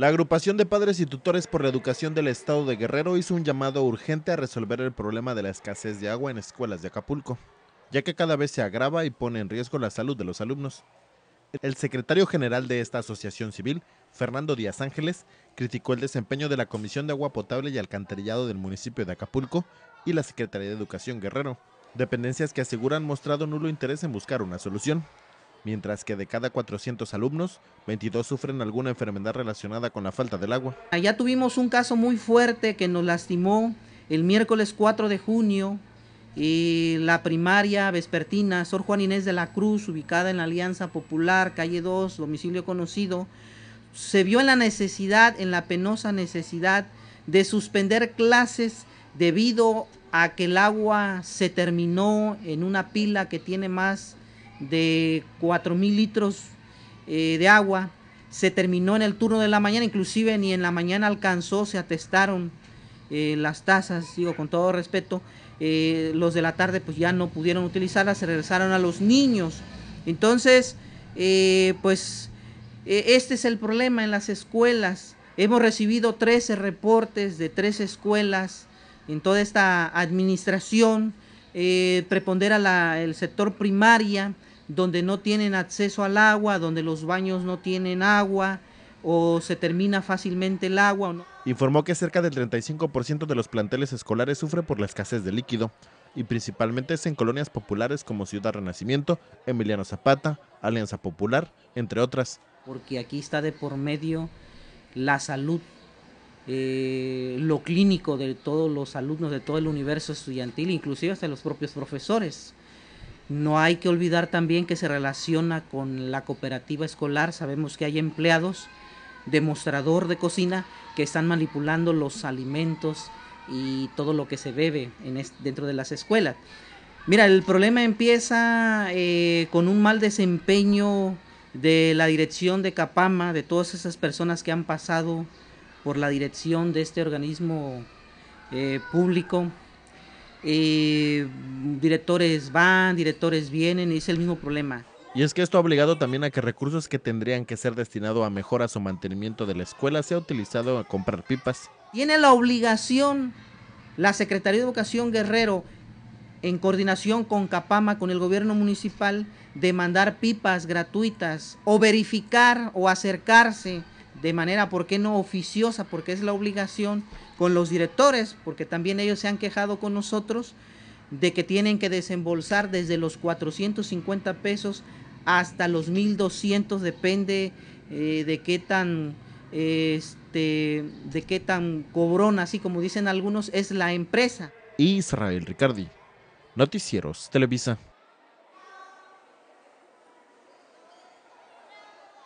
La agrupación de padres y tutores por la educación del estado de Guerrero hizo un llamado urgente a resolver el problema de la escasez de agua en escuelas de Acapulco, ya que cada vez se agrava y pone en riesgo la salud de los alumnos. El secretario general de esta asociación civil, Fernando Díaz Ángeles, criticó el desempeño de la Comisión de Agua Potable y Alcantarillado del municipio de Acapulco y la Secretaría de Educación Guerrero, dependencias que aseguran mostrado nulo interés en buscar una solución mientras que de cada 400 alumnos, 22 sufren alguna enfermedad relacionada con la falta del agua. Allá ah, tuvimos un caso muy fuerte que nos lastimó el miércoles 4 de junio, y eh, la primaria vespertina Sor Juan Inés de la Cruz, ubicada en la Alianza Popular, calle 2, domicilio conocido, se vio en la necesidad, en la penosa necesidad de suspender clases debido a que el agua se terminó en una pila que tiene más de mil litros eh, de agua. Se terminó en el turno de la mañana, inclusive ni en la mañana alcanzó, se atestaron eh, las tasas, digo con todo respeto. Eh, los de la tarde pues ya no pudieron utilizarlas, se regresaron a los niños. Entonces, pues e, este es el problema en las escuelas. Hemos recibido 13 reportes de 13 escuelas en toda esta administración. Eh, prepondera la, el sector primaria, donde no tienen acceso al agua, donde los baños no tienen agua o se termina fácilmente el agua. Informó que cerca del 35% de los planteles escolares sufre por la escasez de líquido y principalmente es en colonias populares como Ciudad Renacimiento, Emiliano Zapata, Alianza Popular, entre otras. Porque aquí está de por medio la salud, eh, lo clínico de todos los alumnos, de todo el universo estudiantil, inclusive hasta los propios profesores. No hay que olvidar también que se relaciona con la cooperativa escolar. Sabemos que hay empleados de mostrador de cocina que están manipulando los alimentos y todo lo que se bebe dentro de las escuelas. Mira, el problema empieza eh, con un mal desempeño de la dirección de Capama, de todas esas personas que han pasado por la dirección de este organismo eh, público eh, directores van, directores vienen, y es el mismo problema. Y es que esto ha obligado también a que recursos que tendrían que ser destinados a mejoras o mantenimiento de la escuela sea utilizado a comprar pipas. Tiene la obligación la Secretaría de Educación Guerrero, en coordinación con Capama, con el gobierno municipal, de mandar pipas gratuitas o verificar o acercarse de manera, ¿por qué no oficiosa? Porque es la obligación con los directores, porque también ellos se han quejado con nosotros de que tienen que desembolsar desde los 450 pesos hasta los 1200, depende eh, de qué tan este, de qué tan cobrón, así como dicen algunos, es la empresa. Israel Ricardi, Noticieros Televisa.